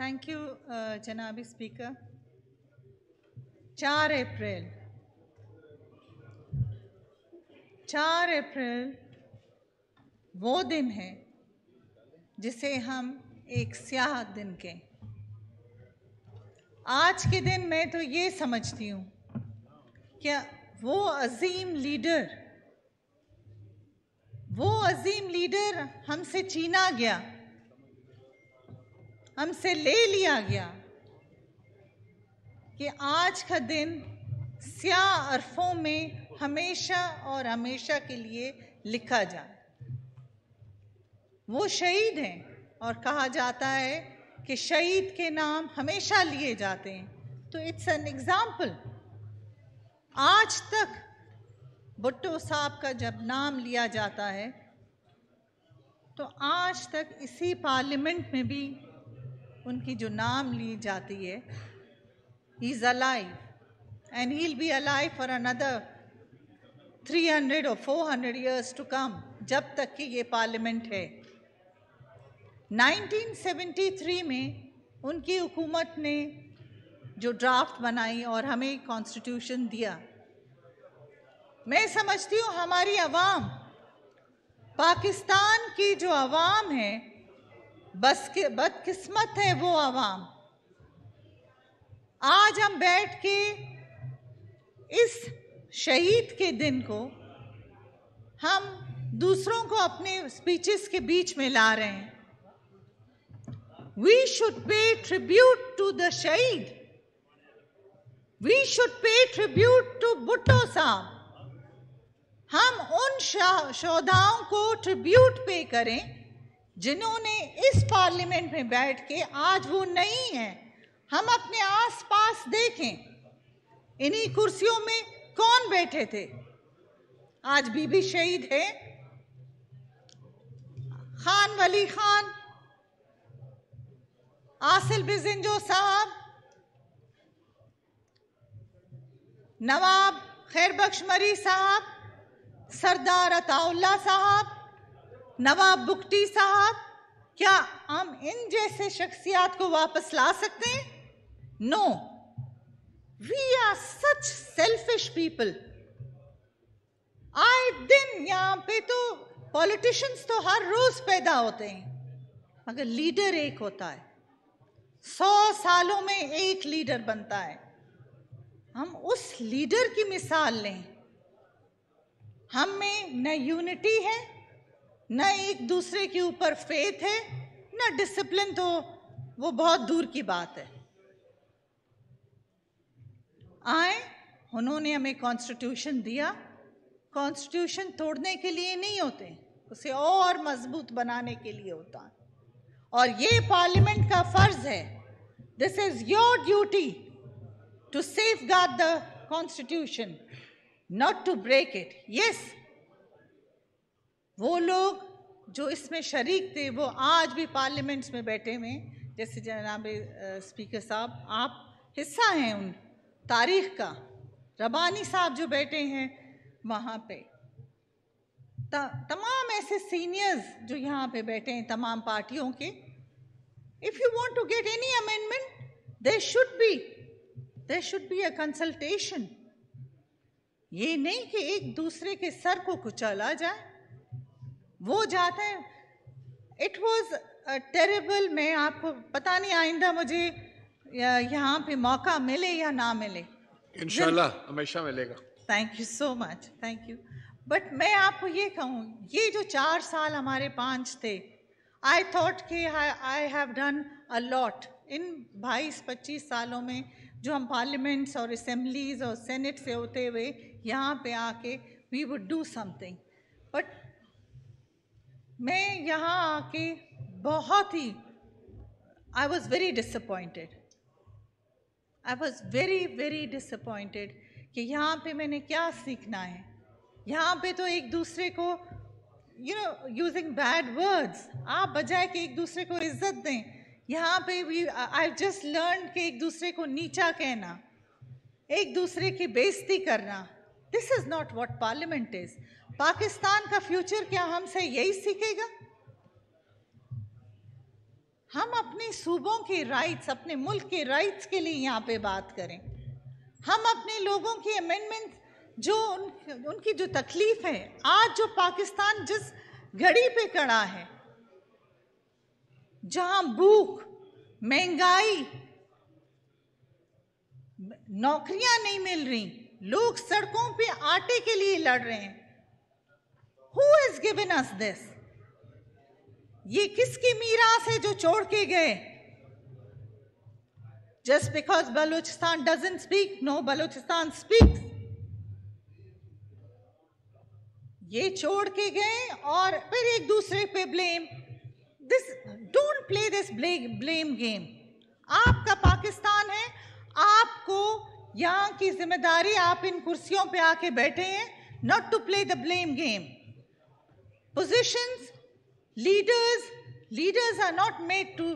Thank you जनाबी speaker चार अप्रैल चार अप्रैल वो दिन है जिसे हम एक स्याह दिन के आज के दिन मैं तो ये समझती हूँ कि वो अजीम लीडर वो अजीम लीडर हमसे चीना गया हमसे ले लिया गया कि आज का दिन स्या अरफों में हमेशा और हमेशा के लिए लिखा जाए वो शहीद हैं और कहा जाता है कि शहीद के नाम हमेशा लिए जाते हैं तो इट्स एन एग्ज़ाम्पल आज तक भुट्टो साहब का जब नाम लिया जाता है तो आज तक इसी पार्लियामेंट में भी उनकी जो नाम ली जाती है he is alive and he be alive for another 300 और 400 ईयर्स टू कम जब तक कि ये पार्लियामेंट है 1973 में उनकी हुकूमत ने जो ड्राफ्ट बनाई और हमें कॉन्स्टिट्यूशन दिया मैं समझती हूँ हमारी आवाम पाकिस्तान की जो आवाम है बस के बदकिस्मत है वो आवाम आज हम बैठ के इस शहीद के दिन को हम दूसरों को अपने स्पीचेस के बीच में ला रहे हैं we should pay tribute to the शहीद we should pay tribute to Bhutto साहब हम उन शोधाओं को ट्रिब्यूट पे करें जिन्होंने इस पार्लियामेंट में बैठ के आज वो नहीं है हम अपने आसपास देखें इन्हीं कुर्सियों में कौन बैठे थे आज बीबी शहीद है खान वली खान आसिल बिजिंजो साहब नवाब खैरबख्श मरी साहब सरदार अताउल्ला साहब नवाब बुगटी साहब क्या हम इन जैसे शख्सियात को वापस ला सकते हैं no we are such selfish people आए दिन यहां पे तो पॉलिटिशियंस तो हर रोज पैदा होते हैं मगर लीडर एक होता है सौ सालों में एक लीडर बनता है हम उस लीडर की मिसाल लें हम में न यूनिटी है ना एक दूसरे के ऊपर फेथ है न डिसिप्लिन तो वो बहुत दूर की बात है आए उन्होंने हमें कॉन्स्टिट्यूशन दिया कॉन्स्टिट्यूशन तोड़ने के लिए नहीं होते उसे और मजबूत बनाने के लिए होता और ये पार्लियामेंट का फर्ज है this is your duty to safeguard the constitution not to break it yes वो लोग जो इसमें शरीक थे वो आज भी पार्लियामेंट्स में बैठे हुए जैसे जनाब स्पीकर साहब आप हिस्सा हैं उन तारीख का रबानी साहब जो बैठे हैं वहाँ पे तमाम ऐसे सीनियर्स जो यहाँ पे बैठे हैं तमाम पार्टियों के if you want to get any amendment they should be they should be a consultation ये नहीं कि एक दूसरे के सर को कुचला जाए वो जाते हैं इट वॉज टेरेबल मैं आपको पता नहीं आइंदा मुझे यहाँ पे मौका मिले या ना मिले इनशाला हमेशा मिलेगा thank you so much thank you but मैं आपको ये कहूँ ये जो चार साल हमारे पाँच थे आई थॉट कि I have done a lot in 22-25 सालों में जो हम पार्लियामेंट्स और असम्बलीज और सेनेट से होते हुए यहाँ पे आके we would do something but मैं यहाँ आके बहुत ही I was very disappointed I was very very disappointed कि यहाँ पे मैंने क्या सीखना है यहाँ पे तो एक दूसरे को you know using bad words आप बजाय कि एक दूसरे को इज्जत दें यहाँ पे भी आई जस्ट लर्न कि एक दूसरे को नीचा कहना एक दूसरे की बेइज्जती करना this is not what parliament is Pakistan का फ्यूचर क्या हमसे यही सीखेगा हम अपने सूबों के राइट्स अपने मुल्क के राइट्स के लिए यहाँ पे बात करें हम अपने लोगों की अमेंडमेंट जो उन, उनकी जो तकलीफ है आज जो पाकिस्तान जिस घड़ी पे कड़ा है जहां भूख महंगाई नौकरियां नहीं मिल रही लोग सड़कों पे आटे के लिए लड़ रहे हैं गिवन अस दिस ये किसकी मीरास है जो छोड़ के गए just because Balochistan doesn't speak no Balochistan speak ये छोड़ के गए और फिर एक दूसरे पे blame this don't play this blame game आपका पाकिस्तान है आपको यहां की जिम्मेदारी आप इन कुर्सियों पे आके बैठे हैं not to play the blame game positions, leaders, leaders are not made to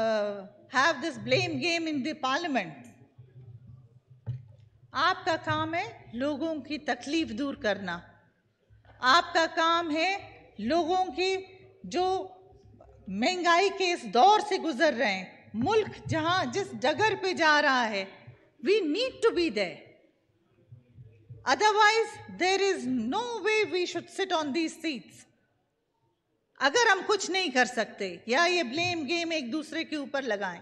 uh, have this blame game in the parliament. आपका काम है लोगों की तकलीफ दूर करना आपका काम है लोगों की जो महंगाई के इस दौर से गुजर रहे हैं मुल्क जहाँ जिस डगर पे जा रहा है we need to be there otherwise there is no way we should sit on these seats अगर हम कुछ नहीं कर सकते या ये ब्लेम गेम एक दूसरे के ऊपर लगाएं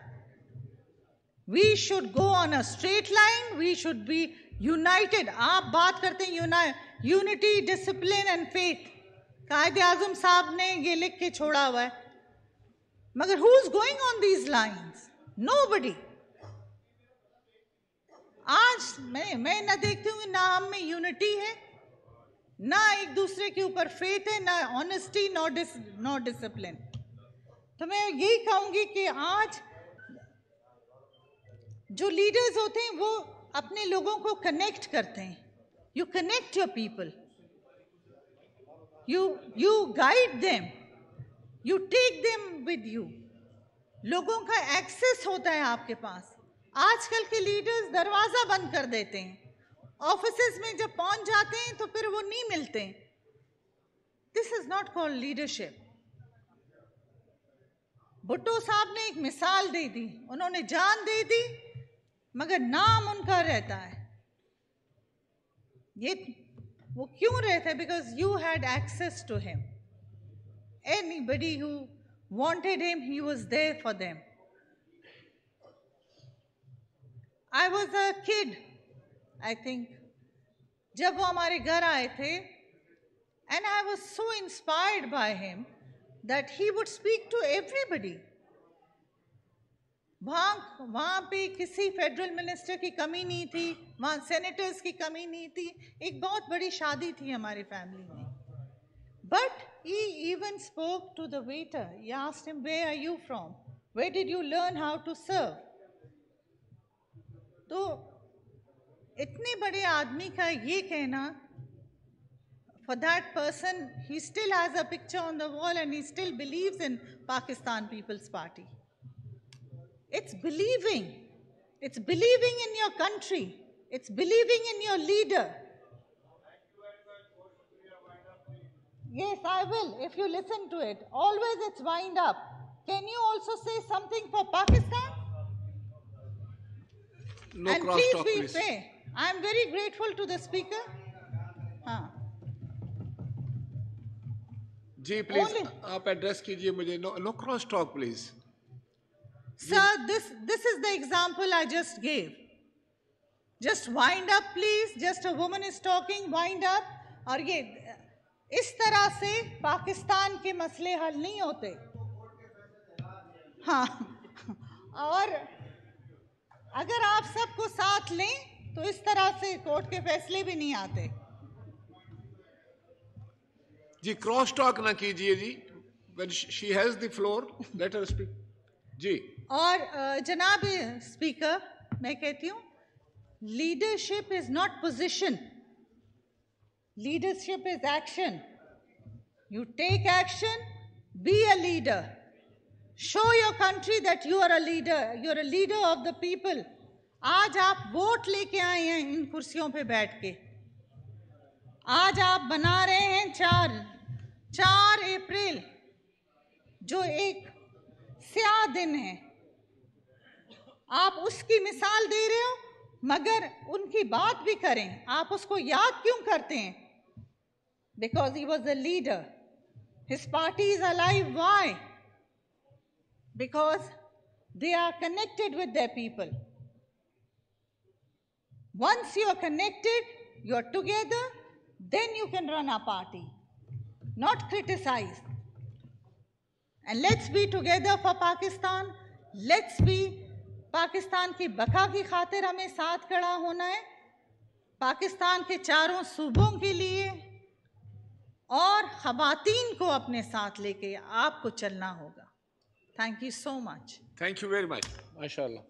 we should go on a straight line we should be united आप बात करते हैं unity discipline and faith Quaid Azam साहब ने ये लिख के छोड़ा हुआ है मगर who is going on these lines nobody आज मैं मैं ना देखती हूँ ना हम में यूनिटी है ना एक दूसरे के ऊपर फेथ है ना honesty no dis no discipline तो मैं यही कहूंगी कि आज जो लीडर्स होते हैं वो अपने लोगों को कनेक्ट करते हैं you connect your people you you guide them you take them with you लोगों का एक्सेस होता है आपके पास आजकल के लीडर्स दरवाज़ा बंद कर देते हैं ऑफिस में जब पहुंच जाते हैं तो फिर वो नहीं मिलते this is not called leadership Bhutto साहब ने एक मिसाल दे दी उन्होंने जान दे दी मगर नाम उनका रहता है ये वो क्यों रहता है because you had access to him anybody who wanted him he was there for them I was a kid I think जब वो हमारे घर आए थे and I was so inspired by him that he would speak to everybody वहाँ वहाँ पे किसी फेडरल मिनिस्टर की कमी नहीं थी वहाँ सेनेटर्स की कमी नहीं थी एक बहुत बड़ी शादी थी हमारी फैमिली में but he even spoke to the waiter he asked him where are you from where did you learn how to serve तो इतने बड़े आदमी का ये for that person, he still has a picture on the wall and he still believes in Pakistan People's Party. It's believing. It's believing in your country. It's believing in your leader. Yes, I will, if you listen to it. Always it's wind up. Can you also say something for Pakistan? no and please talk, we please. pray. I am very grateful to the speaker. हाँ जी please आप address कीजिए मुझे no no cross talk please sir this this is the example I just gave just wind up please just a woman is talking wind up और ये इस तरह से पाकिस्तान के मसले हल नहीं होते हाँ और अगर आप सबको साथ लें तो इस तरह से कोर्ट के फैसले भी नहीं आते जी क्रॉस टॉक ना कीजिए जी she has the floor let her speak जी और जनाब स्पीकर मैं कहती हूँ leadership is not position leadership is action you take action be a leader show your country that you are a leader you are a leader of the people आज आप vote लेके आए हैं इन कुर्सियों पे बैठ के आज आप बना रहे हैं चार चार अप्रैल जो एक स्या दिन है आप उसकी मिसाल दे रहे हो मगर उनकी बात भी करें आप उसको याद क्यों करते हैं because he was a leader his party is alive why because they are connected with their people. Once you are connected, you are together, then you can run a party, not criticize. And let's be together for Pakistan. Let's be Pakistan ki बका ki खातिर हमें saath खड़ा होना Pakistan Pakistan के चारों सूबों के लिए और ख़वातीन को अपने साथ लेके आपको चलना होगा Thank you so much. Thank you very much. MashaAllah.